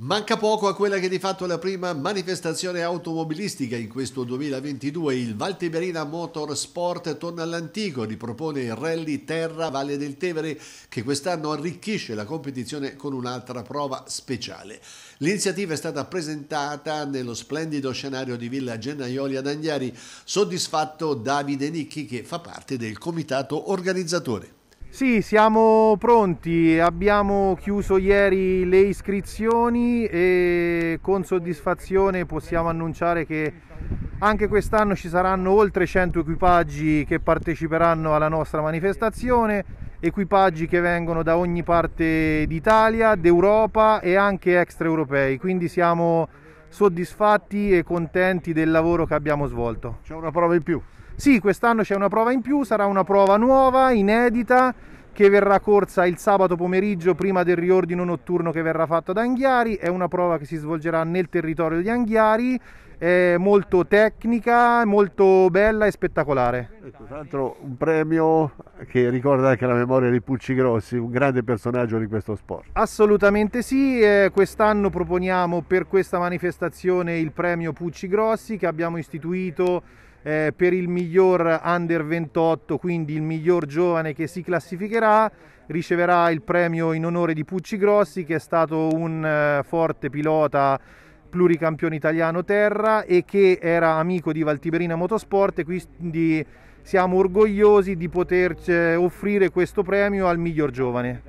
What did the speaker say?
Manca poco a quella che di fatto è la prima manifestazione automobilistica in questo 2022. Il Valtiberina Motorsport torna all'antico, ripropone il rally Terra Valle del Tevere che quest'anno arricchisce la competizione con un'altra prova speciale. L'iniziativa è stata presentata nello splendido scenario di Villa Gennaioli ad Agnari, soddisfatto Davide Nicchi che fa parte del comitato organizzatore. Sì, siamo pronti, abbiamo chiuso ieri le iscrizioni e con soddisfazione possiamo annunciare che anche quest'anno ci saranno oltre 100 equipaggi che parteciperanno alla nostra manifestazione, equipaggi che vengono da ogni parte d'Italia, d'Europa e anche extraeuropei, quindi siamo soddisfatti e contenti del lavoro che abbiamo svolto. C'è una prova in più? Sì, quest'anno c'è una prova in più, sarà una prova nuova, inedita, che verrà corsa il sabato pomeriggio prima del riordino notturno che verrà fatto ad Anghiari, è una prova che si svolgerà nel territorio di Anghiari, è molto tecnica, molto bella e spettacolare. Ecco, tra l'altro un premio che ricorda anche la memoria di Pucci Grossi, un grande personaggio di questo sport. Assolutamente sì, eh, quest'anno proponiamo per questa manifestazione il premio Pucci Grossi che abbiamo istituito eh, per il miglior under 28, quindi il miglior giovane che si classificherà, riceverà il premio in onore di Pucci Grossi che è stato un eh, forte pilota pluricampione italiano terra e che era amico di Valtiberina Motorsport quindi siamo orgogliosi di poter eh, offrire questo premio al miglior giovane.